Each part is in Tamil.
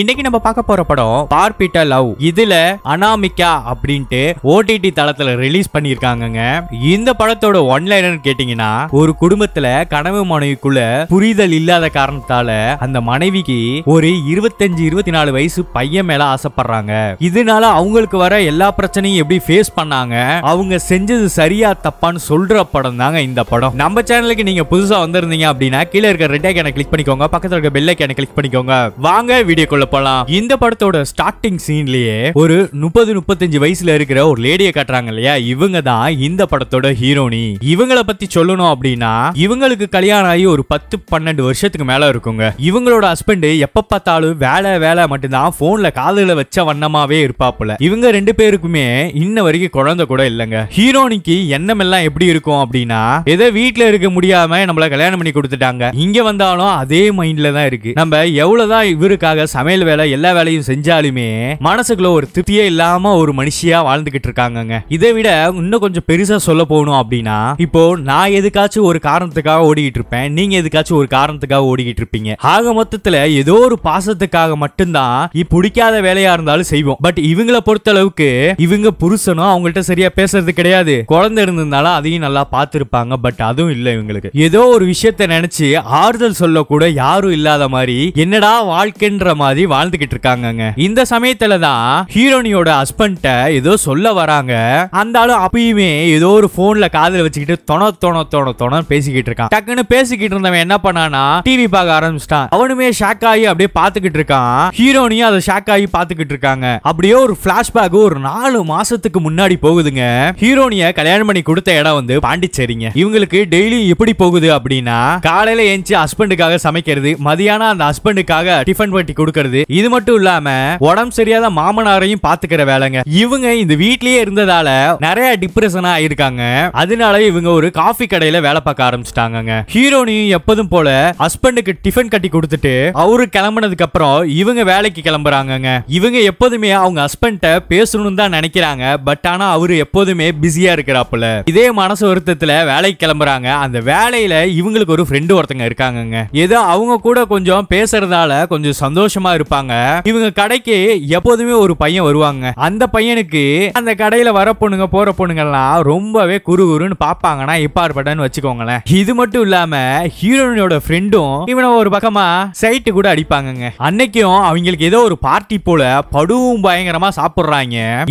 இன்னைக்கு நம்ம பார்க்க போற படம் பார்பிட்ட லவ் இதுல அனாமிகா அப்படின்ட்டு ஓடிடி தளத்துல ரிலீஸ் பண்ணிருக்காங்க இந்த படத்தோட ஒன்லைனர் கேட்டீங்கன்னா ஒரு குடும்பத்துல கனவு மனைவிக்குள்ள புரிதல் இல்லாத காரணத்தால அந்த மனைவிக்கு ஒரு இருபத்தஞ்சு இருபத்தி நாலு வயசு பையன் மேல ஆசைப்படுறாங்க இதனால அவங்களுக்கு வர எல்லா பிரச்சனையும் எப்படி ஃபேஸ் பண்ணாங்க அவங்க செஞ்சது சரியா தப்பான்னு சொல்ற படம் தாங்க இந்த படம் நம்ம சேனலுக்கு நீங்க புதுசா வந்திருந்தீங்க அப்படின்னா கீழே இருக்க ரெட் ஐக்கான கிளிக் பண்ணிக்கோங்க பக்கத்துல இருக்க பெல் ஐக்கான கிளிக் பண்ணிக்கோங்க வாங்க வீடியோக்குள்ள படத்துக்குள்ள போலாம் இந்த படத்தோட ஸ்டார்டிங் சீன்லயே ஒரு முப்பது முப்பத்தஞ்சு வயசுல இருக்கிற ஒரு லேடிய காட்டுறாங்க இல்லையா இவங்க தான் இந்த படத்தோட ஹீரோனி இவங்களை பத்தி சொல்லணும் அப்படின்னா இவங்களுக்கு கல்யாணம் ஆகி ஒரு பத்து பன்னெண்டு வருஷத்துக்கு மேல இருக்குங்க இவங்களோட ஹஸ்பண்ட் எப்ப பார்த்தாலும் வேலை வேலை மட்டும்தான் போன்ல காதுல வச்ச வண்ணமாவே இருப்பாப்புல இவங்க ரெண்டு பேருக்குமே இன்ன வரைக்கும் குழந்தை கூட இல்லைங்க ஹீரோனிக்கு எண்ணம் எல்லாம் எப்படி இருக்கும் அப்படின்னா ஏதோ வீட்டுல இருக்க முடியாம நம்மள கல்யாணம் பண்ணி கொடுத்துட்டாங்க இங்க வந்தாலும் அதே மைண்ட்ல தான் இருக்கு நம்ம எவ்வளவுதான் இவருக்காக சமையல் சமையல் வேலை எல்லா வேலையும் செஞ்சாலுமே மனசுக்குள்ள ஒரு திருப்தியே இல்லாம ஒரு மனுஷியா வாழ்ந்துகிட்டு இருக்காங்க இதை விட இன்னும் கொஞ்சம் பெருசா சொல்ல போகணும் அப்படின்னா இப்போ நான் எதுக்காச்சும் ஒரு காரணத்துக்காக ஓடிக்கிட்டு இருப்பேன் நீங்க எதுக்காச்சும் ஒரு காரணத்துக்காக ஓடிக்கிட்டு இருப்பீங்க ஆக மொத்தத்துல ஏதோ ஒரு பாசத்துக்காக மட்டும்தான் பிடிக்காத வேலையா இருந்தாலும் செய்வோம் பட் இவங்கள பொறுத்த அளவுக்கு இவங்க புருஷனும் அவங்கள்ட்ட சரியா பேசுறது கிடையாது குழந்தை இருந்திருந்தாலும் அதையும் நல்லா பார்த்துருப்பாங்க பட் அதுவும் இல்லை இவங்களுக்கு ஏதோ ஒரு விஷயத்த நினைச்சு ஆறுதல் சொல்ல கூட யாரும் இல்லாத மாதிரி என்னடா வாழ்க்கைன்ற மாதிரி மாதிரி வாழ்ந்துகிட்டு இருக்காங்க இந்த சமயத்துல தான் ஹீரோனியோட ஹஸ்பண்ட ஏதோ சொல்ல வராங்க அந்த ஆளு அப்பயுமே ஏதோ ஒரு போன்ல காதல வச்சுக்கிட்டு தொண தொண தொண தொண பேசிக்கிட்டு இருக்கான் டக்குன்னு பேசிக்கிட்டு இருந்தவன் என்ன பண்ணானா டிவி பார்க்க ஆரம்பிச்சிட்டான் அவனுமே ஷாக் ஆகி அப்படியே பாத்துக்கிட்டு இருக்கான் ஹீரோனியும் அதை ஷாக் ஆகி பாத்துக்கிட்டு இருக்காங்க அப்படியே ஒரு பிளாஷ்பேக் ஒரு நாலு மாசத்துக்கு முன்னாடி போகுதுங்க ஹீரோனிய கல்யாணம் பண்ணி கொடுத்த இடம் வந்து பாண்டிச்சேரிங்க இவங்களுக்கு டெய்லி எப்படி போகுது அப்படின்னா காலையில ஏஞ்சி ஹஸ்பண்டுக்காக சமைக்கிறது மதியானம் அந்த ஹஸ்பண்டுக்காக டிஃபன் பண்ணி கொடுக்கறது பண்றது இது மட்டும் இல்லாம உடம்பு சரியாத மாமனாரையும் பாத்துக்கிற வேலைங்க இவங்க இந்த வீட்லயே இருந்ததால நிறைய டிப்ரெஷன் ஆயிருக்காங்க அதனால இவங்க ஒரு காஃபி கடையில வேலை பார்க்க ஆரம்பிச்சிட்டாங்க ஹீரோனியும் எப்பதும் போல ஹஸ்பண்டுக்கு டிஃபன் கட்டி கொடுத்துட்டு அவரு கிளம்புனதுக்கு அப்புறம் இவங்க வேலைக்கு கிளம்புறாங்க இவங்க எப்போதுமே அவங்க ஹஸ்பண்ட பேசணும்னு தான் நினைக்கிறாங்க பட் ஆனா அவரு எப்போதுமே பிஸியா இருக்கிறாப்புல இதே மனசு வருத்தத்துல வேலைக்கு கிளம்புறாங்க அந்த வேலையில இவங்களுக்கு ஒரு ஃப்ரெண்டு ஒருத்தங்க இருக்காங்க ஏதோ அவங்க கூட கொஞ்சம் பேசுறதால கொஞ்சம் சந்தோஷமா கூட்டமா இருப்பாங்க இவங்க கடைக்கு எப்போதுமே ஒரு பையன் வருவாங்க அந்த பையனுக்கு அந்த கடையில வர பொண்ணுங்க போற பொண்ணுங்கெல்லாம் ரொம்பவே குரு குருன்னு பாப்பாங்கன்னா இப்பார்பட்டன்னு வச்சுக்கோங்களேன் இது மட்டும் இல்லாம ஹீரோயினோட ஃப்ரெண்டும் இவனை ஒரு பக்கமா சைட்டு கூட அடிப்பாங்க அன்னைக்கும் அவங்களுக்கு ஏதோ ஒரு பார்ட்டி போல படுவும் பயங்கரமா சாப்பிடுறாங்க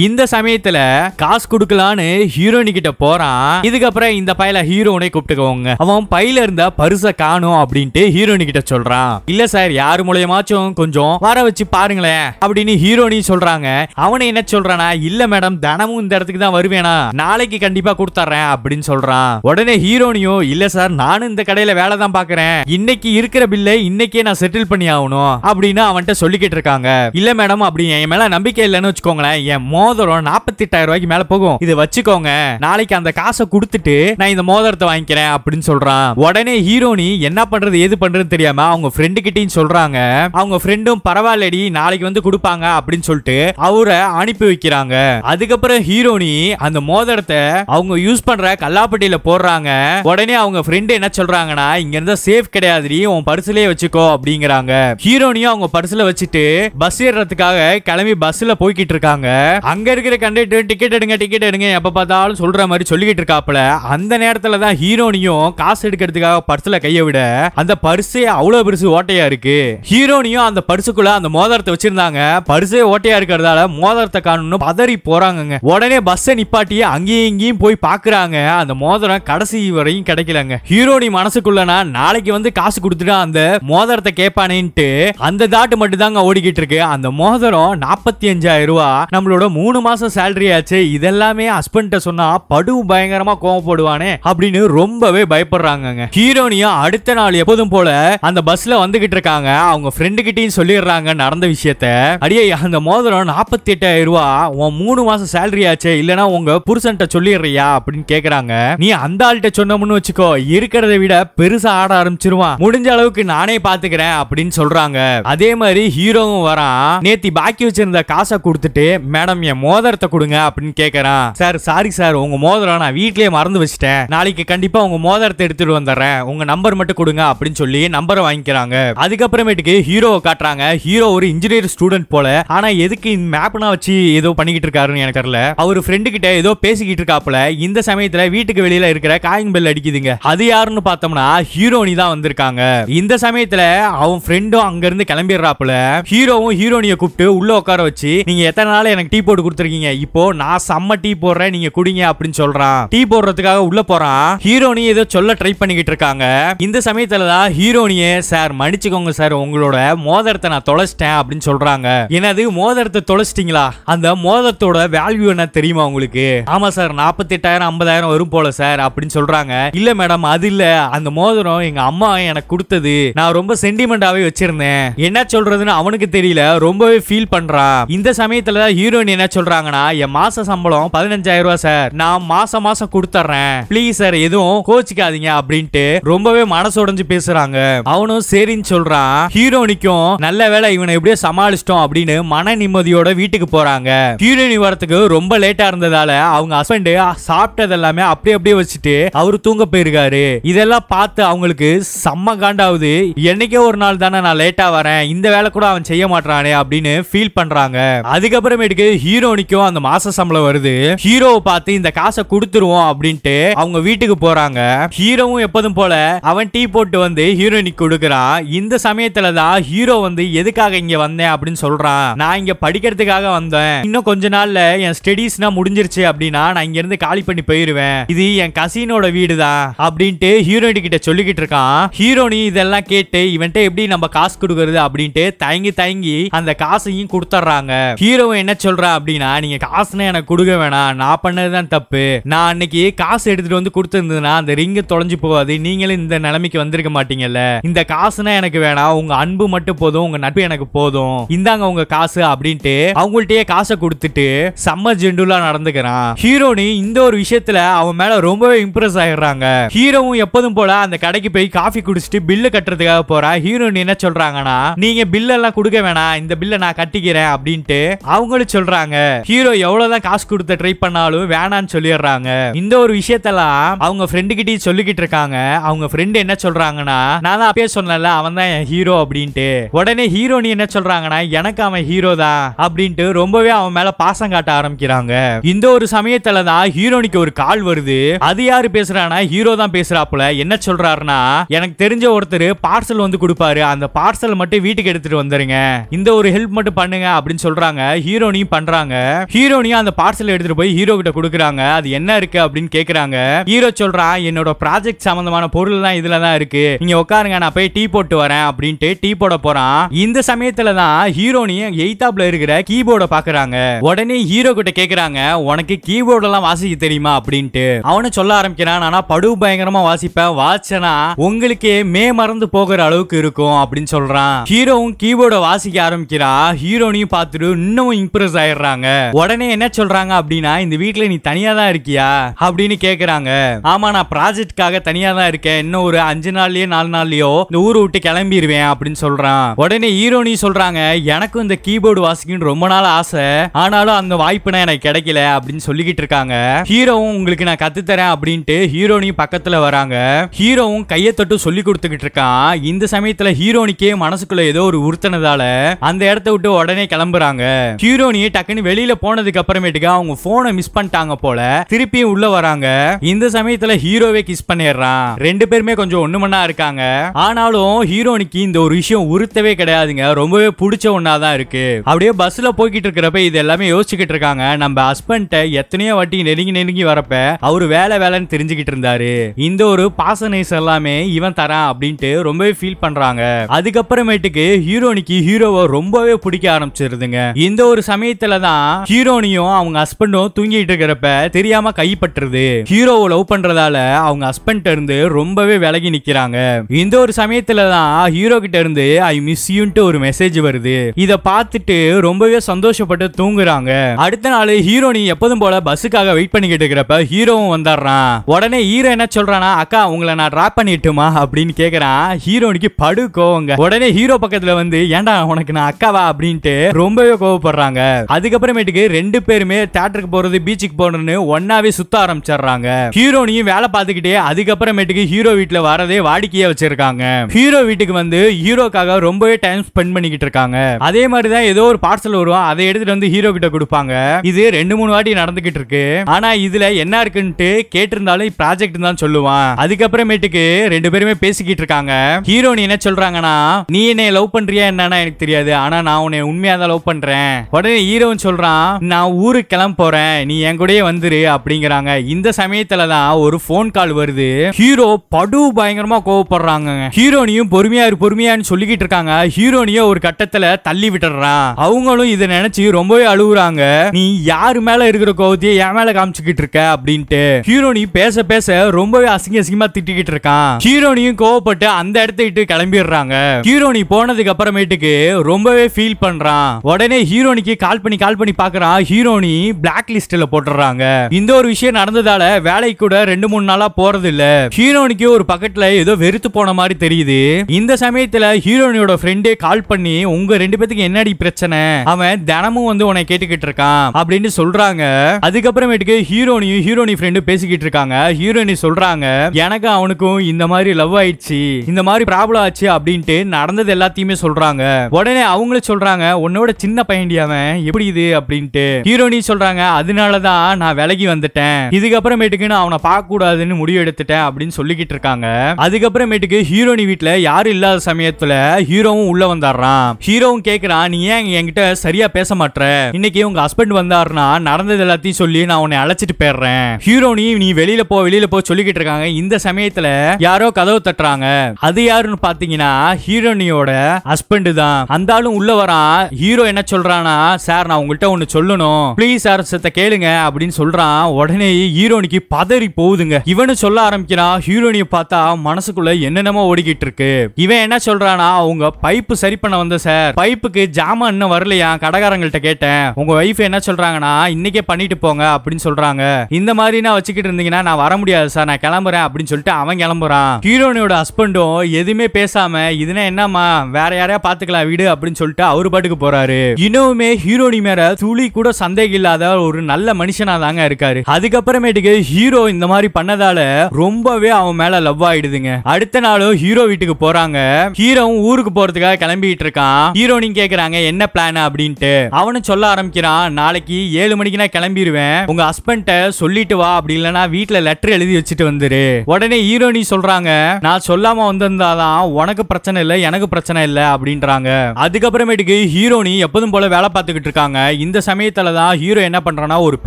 இந்த சமயத்துல காசு கொடுக்கலான்னு ஹீரோனி கிட்ட போறான் இதுக்கப்புறம் இந்த பையில ஹீரோனை கூப்பிட்டுக்கோங்க அவன் பையில இருந்த பரிசை காணும் அப்படின்ட்டு ஹீரோனி கிட்ட சொல்றான் இல்ல சார் யாரு மூலயமாச்சும் கொஞ்சம் தினமும் வர வச்சு பாருங்களேன் அப்படின்னு ஹீரோனி சொல்றாங்க அவனை என்ன சொல்றானா இல்ல மேடம் தினமும் இந்த இடத்துக்கு தான் வருவேனா நாளைக்கு கண்டிப்பா கொடுத்தர்றேன் அப்படின்னு சொல்றான் உடனே ஹீரோனியும் இல்ல சார் நானும் இந்த கடையில வேலை தான் பாக்குறேன் இன்னைக்கு இருக்கிற பில்லை இன்னைக்கே நான் செட்டில் பண்ணி ஆகணும் அப்படின்னு அவன்கிட்ட சொல்லிக்கிட்டு இருக்காங்க இல்ல மேடம் அப்படி என் மேல நம்பிக்கை இல்லைன்னு வச்சுக்கோங்களேன் என் மோதிரம் நாற்பத்தி எட்டாயிரம் ரூபாய்க்கு மேல போகும் இதை வச்சுக்கோங்க நாளைக்கு அந்த காசை கொடுத்துட்டு நான் இந்த மோதிரத்தை வாங்கிக்கிறேன் அப்படின்னு சொல்றான் உடனே ஹீரோனி என்ன பண்றது எது பண்றது தெரியாம அவங்க ஃப்ரெண்டு கிட்டையும் சொல்றாங்க அவங்க ஃப்ரெண்டும் பரவாயில்லடி நாளைக்கு வந்து கொடுப்பாங்க அப்படின்னு சொல்லிட்டு அவரை அனுப்பி வைக்கிறாங்க அதுக்கப்புறம் ஹீரோனி அந்த மோதிரத்தை அவங்க யூஸ் பண்ற கல்லாப்பட்டியில போடுறாங்க உடனே அவங்க ஃப்ரெண்ட் என்ன சொல்றாங்கன்னா இங்க இருந்தா சேஃப் கிடையாதுடி உன் பரிசுலயே வச்சுக்கோ அப்படிங்கிறாங்க ஹீரோனியும் அவங்க பரிசுல வச்சுட்டு பஸ் ஏறுறதுக்காக கிளம்பி பஸ்ல போய்கிட்டு இருக்காங்க அங்க இருக்கிற கண்டக்டர் டிக்கெட் எடுங்க டிக்கெட் எடுங்க எப்ப பார்த்தாலும் சொல்ற மாதிரி சொல்லிக்கிட்டு இருக்காப்ல அந்த நேரத்துல தான் ஹீரோனியும் காசு எடுக்கிறதுக்காக பர்சுல கைய விட அந்த பர்சே அவ்வளவு பெருசு ஓட்டையா இருக்கு ஹீரோனியும் அந்த பரிசு பஸ்ஸுக்குள்ள அந்த மோதிரத்தை வச்சிருந்தாங்க பரிசே ஓட்டையா இருக்கிறதால மோதிரத்தை காணும்னு பதறி போறாங்க உடனே பஸ்ஸை நிப்பாட்டி அங்கேயும் இங்கேயும் போய் பாக்குறாங்க அந்த மோதிரம் கடைசி வரையும் கிடைக்கலங்க ஹீரோனி மனசுக்குள்ளனா நாளைக்கு வந்து காசு கொடுத்துட்டு அந்த மோதிரத்தை கேட்பானேன்ட்டு அந்த தாட்டு மட்டும் தாங்க ஓடிக்கிட்டு இருக்கு அந்த மோதிரம் நாற்பத்தி அஞ்சாயிரம் ரூபாய் நம்மளோட மூணு மாசம் சேலரி ஆச்சு இதெல்லாமே ஹஸ்பண்ட சொன்னா படு பயங்கரமா கோவப்படுவானே அப்படின்னு ரொம்பவே பயப்படுறாங்க ஹீரோனியா அடுத்த நாள் எப்போதும் போல அந்த பஸ்ல வந்துகிட்டு இருக்காங்க அவங்க ஃப்ரெண்டு கிட்டையும் சொல்லி பண்ணிடுறாங்க நடந்த விஷயத்த அடியே அந்த மோதிரம் நாற்பத்தி எட்டாயிரம் ரூபா உன் மூணு மாசம் சேலரி ஆச்சு இல்லனா உங்க புருஷன் சொல்லிடுறியா அப்படின்னு கேக்குறாங்க நீ அந்த ஆள்கிட்ட சொன்னோம்னு வச்சுக்கோ இருக்கிறத விட பெருசா ஆட ஆரம்பிச்சிருவான் முடிஞ்ச அளவுக்கு நானே பாத்துக்கிறேன் அப்படின்னு சொல்றாங்க அதே மாதிரி ஹீரோவும் வரான் நேத்தி பாக்கி வச்சிருந்த காசை கொடுத்துட்டு மேடம் என் மோதிரத்தை கொடுங்க அப்படின்னு கேக்குறான் சார் சாரி சார் உங்க மோதிரம் நான் வீட்லயே மறந்து வச்சிட்டேன் நாளைக்கு கண்டிப்பா உங்க மோதிரத்தை எடுத்துட்டு வந்துடுறேன் உங்க நம்பர் மட்டும் கொடுங்க அப்படின்னு சொல்லி நம்பரை வாங்கிக்கிறாங்க அதுக்கப்புறமேட்டுக்கு ஹீரோவை காட்டுறாங்க ஹீரோ ஒரு இன்ஜினியர் ஸ்டூடெண்ட் போல ஆனா எதுக்கு இந்த மேப்னா வச்சு ஏதோ பண்ணிக்கிட்டு இருக்காருன்னு எனக்கு தெரியல அவர் ஃப்ரெண்டு கிட்ட ஏதோ பேசிக்கிட்டு இருக்காப்புல இந்த சமயத்துல வீட்டுக்கு வெளியில இருக்கிற காயிங் பெல் அடிக்குதுங்க அது யாருன்னு பார்த்தோம்னா ஹீரோனி தான் வந்திருக்காங்க இந்த சமயத்துல அவன் ஃப்ரெண்டும் அங்க இருந்து கிளம்பிடுறாப்புல ஹீரோவும் ஹீரோனிய கூப்பிட்டு உள்ள உட்கார வச்சு நீங்க எத்தனை நாள் எனக்கு டீ போட்டு கொடுத்துருக்கீங்க இப்போ நான் செம்ம டீ போடுறேன் நீங்க குடிங்க அப்படின்னு சொல்றான் டீ போடுறதுக்காக உள்ள போறான் ஹீரோனி ஏதோ சொல்ல ட்ரை பண்ணிக்கிட்டு இருக்காங்க இந்த சமயத்துல தான் ஹீரோனியே சார் மன்னிச்சுக்கோங்க சார் உங்களோட மோதிரத்தை நான் தொலைச்சிட்டேன் அப்படின்னு சொல்றாங்க என்னது மோதிரத்தை தொலைச்சிட்டீங்களா அந்த மோதிரத்தோட வேல்யூ என்ன தெரியுமா உங்களுக்கு ஆமா சார் நாற்பத்தி எட்டாயிரம் ஐம்பதாயிரம் வரும் போல சார் அப்படின்னு சொல்றாங்க இல்ல மேடம் அது இல்ல அந்த மோதிரம் எங்க அம்மா எனக்கு கொடுத்தது நான் ரொம்ப சென்டிமெண்டாவே வச்சிருந்தேன் என்ன சொல்றதுன்னு அவனுக்கு தெரியல ரொம்பவே ஃபீல் பண்றான் இந்த சமயத்துல ஹீரோயின் என்ன சொல்றாங்கன்னா என் மாச சம்பளம் பதினஞ்சாயிரம் ரூபாய் சார் நான் மாசம் மாசம் கொடுத்துறேன் ப்ளீஸ் சார் எதுவும் கோச்சிக்காதீங்க அப்படின்ட்டு ரொம்பவே மனசு உடஞ்சு பேசுறாங்க அவனும் சரின்னு சொல்றான் ஹீரோனிக்கும் நல்ல வேலை இவனை எப்படியோ சமாளிச்சிட்டோம் அப்படின்னு மன நிம்மதியோட வீட்டுக்கு போறாங்க கீழனி வரத்துக்கு ரொம்ப லேட்டா இருந்ததால அவங்க ஹஸ்பண்ட் சாப்பிட்டது எல்லாமே அப்படியே அப்படியே வச்சுட்டு அவரு தூங்க போயிருக்காரு இதெல்லாம் பார்த்து அவங்களுக்கு செம்ம காண்டாவது என்னைக்கே ஒரு நாள் தானே நான் லேட்டா வரேன் இந்த வேலை கூட அவன் செய்ய மாட்டானே அப்படின்னு ஃபீல் பண்றாங்க அதுக்கப்புறமேட்டுக்கு ஹீரோனிக்கும் அந்த மாச சம்பளம் வருது ஹீரோவை பார்த்து இந்த காசை கொடுத்துருவோம் அப்படின்ட்டு அவங்க வீட்டுக்கு போறாங்க ஹீரோவும் எப்போதும் போல அவன் டீ போட்டு வந்து ஹீரோயினிக்கு கொடுக்குறான் இந்த சமயத்துல தான் ஹீரோ வந்து எதுக்காக இங்க வந்தேன் அப்படின்னு சொல்றான் நான் இங்க படிக்கிறதுக்காக வந்தேன் இன்னும் கொஞ்ச நாள்ல என் ஸ்டடீஸ்னா முடிஞ்சிருச்சு அப்படின்னா நான் இங்க இருந்து காலி பண்ணி போயிருவேன் இது என் கசினோட வீடு தான் அப்படின்ட்டு ஹீரோயின் கிட்ட சொல்லிக்கிட்டு இருக்கான் ஹீரோனி இதெல்லாம் கேட்டு இவன்ட்ட எப்படி நம்ம காசு கொடுக்கறது அப்படின்ட்டு தயங்கி தயங்கி அந்த காசையும் கொடுத்துட்றாங்க ஹீரோ என்ன சொல்றா அப்படின்னா நீங்க காசுனா எனக்கு கொடுக்க வேணாம் நான் பண்ணதுதான் தப்பு நான் அன்னைக்கு காசு எடுத்துட்டு வந்து கொடுத்துருந்ததுன்னா அந்த ரிங்கு தொலைஞ்சு போகாது நீங்களும் இந்த நிலைமைக்கு வந்திருக்க மாட்டீங்கல்ல இந்த காசுனா எனக்கு வேணாம் உங்க அன்பு மட்டும் போதும் உங்க நட்பு எனக்கு போதும் இந்தாங்க உங்க காசு அப்படின்ட்டு அவங்கள்ட்டயே காசை கொடுத்துட்டு செம்ம ஜெண்டுலா நடந்துக்கிறான் ஹீரோனி இந்த ஒரு விஷயத்துல அவன் மேல ரொம்பவே இம்ப்ரெஸ் ஆயிடுறாங்க ஹீரோவும் எப்போதும் போல அந்த கடைக்கு போய் காஃபி குடிச்சிட்டு பில்லு கட்டுறதுக்காக போறா ஹீரோனி என்ன சொல்றாங்கன்னா நீங்க பில்லு எல்லாம் கொடுக்க வேணாம் இந்த பில்ல நான் கட்டிக்கிறேன் அப்படின்ட்டு அவங்களும் சொல்றாங்க ஹீரோ எவ்வளவுதான் காசு கொடுத்த ட்ரை பண்ணாலும் வேணான்னு சொல்லிடுறாங்க இந்த ஒரு விஷயத்தெல்லாம் அவங்க ஃப்ரெண்டு கிட்டயும் சொல்லிக்கிட்டு இருக்காங்க அவங்க ஃப்ரெண்டு என்ன சொல்றாங்கன்னா நான் தான் அப்பயே சொன்னல அவன் தான் என் ஹீரோ அப்படின்ட்டு உடனே ஹீரோனி என்ன சொல்றாங்கன்னா எனக்கு அவன் ஹீரோ தான் அப்படின்ட்டு ரொம்பவே அவன் மேல பாசம் காட்ட ஆரம்பிக்கிறாங்க இந்த ஒரு சமயத்துல தான் ஹீரோனிக்கு ஒரு கால் வருது அது யாரு பேசுறானா ஹீரோ தான் பேசுறாப்புல என்ன சொல்றாருன்னா எனக்கு தெரிஞ்ச ஒருத்தர் பார்சல் வந்து கொடுப்பாரு அந்த பார்சல் மட்டும் வீட்டுக்கு எடுத்துட்டு வந்துருங்க இந்த ஒரு ஹெல்ப் மட்டும் பண்ணுங்க அப்படின்னு சொல்றாங்க ஹீரோனியும் பண்றாங்க ஹீரோனியும் அந்த பார்சல் எடுத்துட்டு போய் ஹீரோ கிட்ட கொடுக்குறாங்க அது என்ன இருக்கு அப்படின்னு கேக்குறாங்க ஹீரோ சொல்றான் என்னோட ப்ராஜெக்ட் சம்பந்தமான பொருள் தான் இதுல தான் இருக்கு நீங்க உட்காருங்க நான் போய் டீ போட்டு வரேன் அப்படின்ட்டு டீ போட போறான் இந்த சமயத்துல தான் ஹீரோனியும் எய்தாப்ல இருக்கிற கீபோர்ட பாக்குறாங்க உடனே ஹீரோ கிட்ட கேக்குறாங்க உனக்கு கீபோர்ட் எல்லாம் வாசிக்க தெரியுமா அப்படின்ட்டு அவனு சொல்ல ஆரம்பிக்கிறான் ஆனா படு பயங்கரமா வாசிப்பேன் வாசனா உங்களுக்கு மே மறந்து போகிற அளவுக்கு இருக்கும் அப்படின்னு சொல்றான் ஹீரோவும் கீபோர்ட வாசிக்க ஆரம்பிக்கிறா ஹீரோனையும் பார்த்துட்டு இன்னும் இம்ப்ரெஸ் ஆயிடுறாங்க உடனே என்ன சொல்றாங்க அப்படின்னா இந்த வீட்டுல நீ தனியா தான் இருக்கியா அப்படின்னு கேக்குறாங்க ஆமா நான் ப்ராஜெக்ட்காக தனியா தான் இருக்கேன் இன்னும் ஒரு அஞ்சு நாள்லயோ நாலு நாள்லயோ இந்த ஊரை விட்டு கிளம்பிடுவேன் அப்படின்னு சொல்றான் உடனே ஈரோனி சொல்றாங்க எனக்கும் இந்த கீபோர்டு வாசிக்கணும் ரொம்ப நாள் ஆசை ஆனாலும் அந்த வாய்ப்புனா எனக்கு கிடைக்கல அப்படின்னு சொல்லிக்கிட்டு இருக்காங்க ஹீரோவும் உங்களுக்கு நான் கத்து தரேன் அப்படின்ட்டு ஹீரோனியும் பக்கத்துல வராங்க ஹீரோவும் கையை தொட்டு சொல்லி கொடுத்துக்கிட்டு இருக்கான் இந்த சமயத்துல ஹீரோனிக்கே மனசுக்குள்ள ஏதோ ஒரு உறுத்தினதால அந்த இடத்த விட்டு உடனே கிளம்புறாங்க ஹீரோனி டக்குன்னு வெளியில போனதுக்கு அப்புறமேட்டுக்கு அவங்க போனை மிஸ் பண்ணிட்டாங்க போல திருப்பியும் உள்ள வராங்க இந்த சமயத்துல ஹீரோவே கிஸ் பண்ணிடுறான் ரெண்டு பேருமே கொஞ்சம் ஒண்ணுமண்ணா இருக்காங்க ஆனாலும் ஹீரோனிக்கு இந்த ஒரு விஷயம் உறுத்தவே கிடையாது கிடையாதுங்க ரொம்பவே பிடிச்ச ஒன்னா தான் இருக்கு அப்படியே பஸ்ல போய்கிட்டு இருக்கிறப்ப இது எல்லாமே யோசிச்சுக்கிட்டு இருக்காங்க நம்ம ஹஸ்பண்ட் எத்தனையோ வாட்டி நெருங்கி நெருங்கி வரப்ப அவர் வேலை வேலைன்னு தெரிஞ்சுக்கிட்டு இருந்தாரு இந்த ஒரு பாச நைஸ் எல்லாமே இவன் தரான் அப்படின்ட்டு ரொம்பவே ஃபீல் பண்றாங்க அதுக்கப்புறமேட்டுக்கு ஹீரோனிக்கு ஹீரோவை ரொம்பவே பிடிக்க ஆரம்பிச்சிருதுங்க இந்த ஒரு சமயத்துல தான் ஹீரோனியும் அவங்க ஹஸ்பண்டும் தூங்கிட்டு இருக்கிறப்ப தெரியாம கைப்பற்றுறது ஹீரோவை லவ் பண்றதால அவங்க ஹஸ்பண்ட் இருந்து ரொம்பவே விலகி நிக்கிறாங்க இந்த ஒரு சமயத்துல தான் ஹீரோ கிட்ட இருந்து ஐ மிஸ் யூ அப்படின்ட்டு ஒரு மெசேஜ் வருது இதை பார்த்துட்டு ரொம்பவே சந்தோஷப்பட்டு தூங்குறாங்க அடுத்த நாள் ஹீரோனி எப்போதும் போல பஸ்ஸுக்காக வெயிட் பண்ணிக்கிட்டு இருக்கிறப்ப ஹீரோவும் வந்துடுறான் உடனே ஹீரோ என்ன சொல்றானா அக்கா உங்களை நான் ட்ராப் பண்ணிட்டுமா அப்படின்னு கேட்கறான் ஹீரோனிக்கு படு கோவங்க உடனே ஹீரோ பக்கத்துல வந்து ஏண்டா உனக்கு நான் அக்காவா அப்படின்ட்டு ரொம்பவே கோவப்படுறாங்க அதுக்கப்புறமேட்டுக்கு ரெண்டு பேருமே தேட்டருக்கு போறது பீச்சுக்கு போறதுன்னு ஒன்னாவே சுத்த ஆரம்பிச்சிடுறாங்க ஹீரோனியும் வேலை பார்த்துக்கிட்டே அதுக்கப்புறமேட்டுக்கு ஹீரோ வீட்டுல வரதே வாடிக்கையா வச்சிருக்காங்க ஹீரோ வீட்டுக்கு வந்து ஹீரோக்காக ரொம்பவே டைம் டைம் ஸ்பெண்ட் பண்ணிக்கிட்டு இருக்காங்க அதே மாதிரிதான் ஏதோ ஒரு பார்சல் வருவான் அதை எடுத்துட்டு வந்து ஹீரோ கிட்ட கொடுப்பாங்க இது ரெண்டு மூணு வாட்டி நடந்துகிட்டு இருக்கு ஆனா இதுல என்ன இருக்குன்ட்டு கேட்டிருந்தாலும் ப்ராஜெக்ட் தான் சொல்லுவான் அதுக்கப்புறமேட்டுக்கு ரெண்டு பேருமே பேசிக்கிட்டு இருக்காங்க ஹீரோனி என்ன சொல்றாங்கன்னா நீ என்ன லவ் பண்றியா என்னன்னா எனக்கு தெரியாது ஆனா நான் உன்னை உண்மையா தான் லவ் பண்றேன் உடனே ஹீரோன்னு சொல்றான் நான் ஊருக்கு கிளம்ப போறேன் நீ என் கூடயே வந்துரு அப்படிங்கிறாங்க இந்த சமயத்துல தான் ஒரு போன் கால் வருது ஹீரோ படு பயங்கரமா கோவப்படுறாங்க ஹீரோனியும் பொறுமையா பொறுமையான்னு சொல்லிக்கிட்டு இருக்காங்க ஹீரோனிய ஒரு கட்டத்துல தள்ளி விட்டுறான் அவங்களும் இதை நினைச்சு ரொம்பவே அழுகுறாங்க நீ யாரு மேல இருக்கிற கோவத்தையே என் மேல காமிச்சுக்கிட்டு இருக்க அப்படின்ட்டு ஹீரோனி பேச பேச ரொம்பவே அசிங்க அசிங்கமா திட்டிக்கிட்டு இருக்கான் ஹீரோனியும் கோவப்பட்டு அந்த இடத்த விட்டு கிளம்பிடுறாங்க ஹீரோனி போனதுக்கு அப்புறமேட்டுக்கு ரொம்பவே ஃபீல் பண்றான் உடனே ஹீரோனிக்கு கால் பண்ணி கால் பண்ணி பாக்குறான் ஹீரோனி பிளாக் லிஸ்ட்ல போட்டுறாங்க இந்த ஒரு விஷயம் நடந்ததால வேலை கூட ரெண்டு மூணு நாளா போறது இல்ல ஹீரோனிக்கு ஒரு பக்கத்துல ஏதோ வெறுத்து போன மாதிரி தெரியுது இந்த சமயத்துல ஹீரோனியோட ஃப்ரெண்டு நைட்டே கால் பண்ணி உங்க ரெண்டு பேத்துக்கு என்னடி பிரச்சனை அவன் தினமும் வந்து உன்னை கேட்டுக்கிட்டு இருக்கான் அப்படின்னு சொல்றாங்க அதுக்கப்புறமேட்டுக்கு ஹீரோனியும் ஹீரோனி ஃப்ரெண்டும் பேசிக்கிட்டு இருக்காங்க ஹீரோனி சொல்றாங்க எனக்கு அவனுக்கும் இந்த மாதிரி லவ் ஆயிடுச்சு இந்த மாதிரி ப்ராப்ளம் ஆச்சு அப்படின்ட்டு நடந்தது எல்லாத்தையுமே சொல்றாங்க உடனே அவங்களும் சொல்றாங்க உன்னோட சின்ன பையன்டி அவன் எப்படி இது அப்படின்ட்டு ஹீரோனி சொல்றாங்க அதனாலதான் நான் விலகி வந்துட்டேன் இதுக்கப்புறமேட்டுக்கு நான் அவனை பார்க்க கூடாதுன்னு முடிவு எடுத்துட்டேன் அப்படின்னு சொல்லிக்கிட்டு இருக்காங்க அதுக்கப்புறமேட்டுக்கு ஹீரோனி வீட்டுல யாரும் இல்லாத சமயத்துல ஹீரோவும் உள்ள உள்ள வந்தாடுறான் ஹீரோவும் கேக்குறான் நீ ஏன் என்கிட்ட சரியா பேச மாட்ட இன்னைக்கு உங்க ஹஸ்பண்ட் வந்தாருன்னா நடந்தது எல்லாத்தையும் சொல்லி நான் உன்னை அழைச்சிட்டு போயிடுறேன் ஹீரோனி நீ வெளியில போ வெளியில போ சொல்லிக்கிட்டு இருக்காங்க இந்த சமயத்துல யாரோ கதவு தட்டுறாங்க அது யாருன்னு பாத்தீங்கன்னா ஹீரோனியோட ஹஸ்பண்ட் தான் அந்தாலும் உள்ள வரான் ஹீரோ என்ன சொல்றானா சார் நான் உங்கள்கிட்ட ஒன்னு சொல்லணும் ப்ளீஸ் சார் சத்த கேளுங்க அப்படின்னு சொல்றான் உடனே ஹீரோனிக்கு பதறி போகுதுங்க இவனு சொல்ல ஆரம்பிக்கிறான் ஹீரோனிய பார்த்தா மனசுக்குள்ள என்னென்னமோ ஓடிக்கிட்டு இருக்கு இவன் என்ன சொல்றானா அவங்க பைப் பைப்பு சரி பண்ண வந்த சார் பைப்புக்கு ஜாமான் இன்னும் வரலையா கடைக்காரங்கள்ட்ட கேட்டேன் உங்க வைஃப் என்ன சொல்றாங்கன்னா இன்னைக்கே பண்ணிட்டு போங்க அப்படின்னு சொல்றாங்க இந்த மாதிரி நான் வச்சுக்கிட்டு இருந்தீங்கன்னா நான் வர முடியாது சார் நான் கிளம்புறேன் அப்படின்னு சொல்லிட்டு அவன் கிளம்புறான் ஹீரோனியோட ஹஸ்பண்டும் எதுவுமே பேசாம இதுனா என்னமா வேற யாரையா பாத்துக்கலாம் வீடு அப்படின்னு சொல்லிட்டு அவரு பாட்டுக்கு போறாரு இன்னுமே ஹீரோனி மேல துளி கூட சந்தேகம் இல்லாத ஒரு நல்ல மனுஷனா தாங்க இருக்காரு அதுக்கப்புறமேட்டுக்கு ஹீரோ இந்த மாதிரி பண்ணதால ரொம்பவே அவன் மேல லவ் ஆயிடுதுங்க அடுத்த நாளும் ஹீரோ வீட்டுக்கு போறாங்க ஹீரோவும் ஊருக்கு போறதுக்காக கிளம்பிட்டு இருக்கான் ஹீரோனிங் கேக்குறாங்க என்ன பிளான் அப்படின்ட்டு அவனும் சொல்ல ஆரம்பிக்கிறான் நாளைக்கு ஏழு மணிக்கு நான் கிளம்பிடுவேன் உங்க ஹஸ்பண்ட சொல்லிட்டு வா அப்படி இல்லனா வீட்டுல லெட்டர் எழுதி வச்சுட்டு வந்துரு உடனே ஹீரோனி சொல்றாங்க நான் சொல்லாம வந்திருந்தாதான் உனக்கு பிரச்சனை இல்ல எனக்கு பிரச்சனை இல்ல அப்படின்றாங்க அதுக்கப்புறமேட்டுக்கு ஹீரோனி எப்போதும் போல வேலை பார்த்துக்கிட்டு இருக்காங்க இந்த சமயத்துல தான் ஹீரோ என்ன பண்றானா ஒரு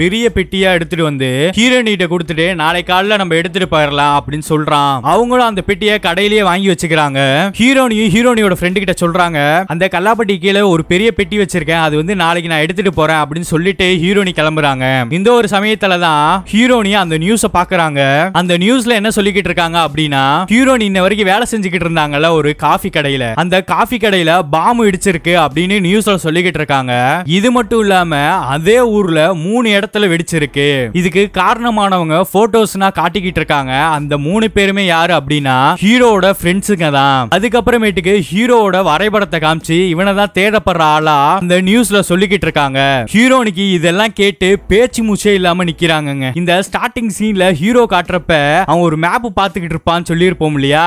பெரிய பெட்டியா எடுத்துட்டு வந்து ஹீரோனிட்ட கொடுத்துட்டு நாளை காலைல நம்ம எடுத்துட்டு போயிடலாம் அப்படின்னு சொல்றான் அவங்களும் அந்த பெட்டியை கடையிலேயே வாங்கி வச்சுக்கிறாங்க ஹீரோனியும் ஹீரோனியோட ஃப்ரெண்டு கிட்ட சொல்றாங்க அந்த கல்லாப்பட்டி கீழே ஒரு பெரிய பெட்டி வச்சிருக்கேன் அது வந்து நாளைக்கு நான் எடுத்துட்டு போறேன் அப்படின்னு சொல்லிட்டு ஹீரோனி கிளம்புறாங்க இந்த ஒரு சமயத்துல தான் ஹீரோனி அந்த நியூஸ பாக்குறாங்க அந்த நியூஸ்ல என்ன சொல்லிக்கிட்டு இருக்காங்க அப்படின்னா ஹீரோனி இன்ன வரைக்கும் வேலை செஞ்சுக்கிட்டு இருந்தாங்கல்ல ஒரு காஃபி கடையில அந்த காஃபி கடையில பாம்பு இடிச்சிருக்கு அப்படின்னு நியூஸ்ல சொல்லிக்கிட்டு இருக்காங்க இது மட்டும் இல்லாம அதே ஊர்ல மூணு இடத்துல வெடிச்சிருக்கு இதுக்கு காரணமானவங்க போட்டோஸ்னா காட்டிக்கிட்டு இருக்காங்க அந்த மூணு பேருமே யாரு அப்படின்னா ஹீரோட ஃப்ரெண்ட்ஸுங்க தான் அதுக்கப்புறமேட்டுக்கு ஹீரோட வரைபடத்தை காமிச்சு இவனை தான் தேடப்படுற ஆளா அந்த நியூஸ்ல சொல்லிக்கிட்டு இருக்காங்க ஹீரோனுக்கு இதெல்லாம் கேட்டு பேச்சு மூச்சே இல்லாம நிக்கிறாங்க இந்த ஸ்டார்டிங் சீன்ல ஹீரோ காட்டுறப்ப அவன் ஒரு மேப் பாத்துக்கிட்டு இருப்பான்னு சொல்லியிருப்போம் இல்லையா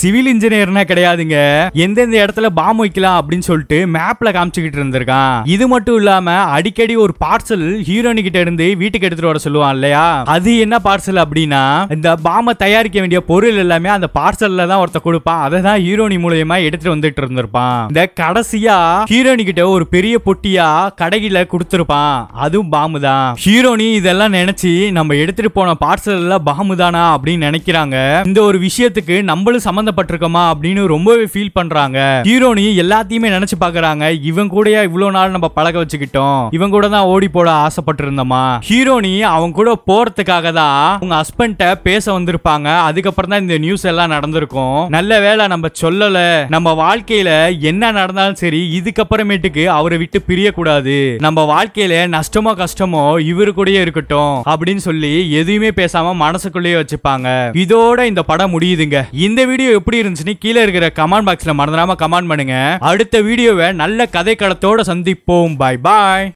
சிவில் இன்ஜினியர்னா கிடையாதுங்க எந்தெந்த இடத்துல பாம் வைக்கலாம் அப்படின்னு சொல்லிட்டு மேப்ல காமிச்சுக்கிட்டு இருந்திருக்கான் இது மட்டும் இல்லாம அடிக்கடி ஒரு பார்சல் ஹீரோனு கிட்ட இருந்து வீட்டுக்கு எடுத்துட்டு வர சொல்லுவான் இல்லையா அது என்ன பார்சல் அப்படின்னா இந்த பாம்பை தயாரிக்க வேண்டிய பொருள் எல்லாமே அந்த பார்சல்ல தான் ஒருத்த கொடுப்பான் அதை தான் ஹீரோனி மூலயமா எடுத்துட்டு வந்துட்டு இருந்தார் இருந்திருப்பான் இந்த கடைசியா ஹீரோனி கிட்ட ஒரு பெரிய பொட்டியா கடைகில கொடுத்திருப்பான் அதுவும் பாம்பு தான் ஹீரோனி இதெல்லாம் நினைச்சு நம்ம எடுத்துட்டு போன பார்சல் பாம்பு தானா அப்படின்னு நினைக்கிறாங்க இந்த ஒரு விஷயத்துக்கு நம்மளும் சம்மந்தப்பட்டிருக்கோமா அப்படின்னு ரொம்பவே ஃபீல் பண்றாங்க ஹீரோனி எல்லாத்தையுமே நினைச்சு பாக்குறாங்க இவன் கூட இவ்வளவு நாள் நம்ம பழக வச்சுக்கிட்டோம் இவன் கூட தான் ஓடி போட ஆசைப்பட்டிருந்தோமா ஹீரோனி அவங்க கூட போறதுக்காக தான் உங்க ஹஸ்பண்ட பேச வந்திருப்பாங்க அதுக்கப்புறம் தான் இந்த நியூஸ் எல்லாம் நடந்திருக்கும் நல்ல வேலை நம்ம சொல்லல நம்ம வாழ்க்கையில என்ன நடந்தாலும் சரி இதுக்கப்புறமேட்டுக்கு அவரை விட்டு பிரியக்கூடாது நம்ம வாழ்க்கையில நஷ்டமோ கஷ்டமோ இவரு கூடயே இருக்கட்டும் அப்படின்னு சொல்லி எதுவுமே பேசாம மனசுக்குள்ளேயே வச்சுப்பாங்க இதோட இந்த படம் முடியுதுங்க இந்த வீடியோ எப்படி இருந்துச்சுன்னு கீழே இருக்கிற கமெண்ட் பாக்ஸ்ல மறந்துடாம கமெண்ட் பண்ணுங்க அடுத்த வீடியோவை நல்ல கதை கடத்தோட சந்திப்போம் பாய் பாய்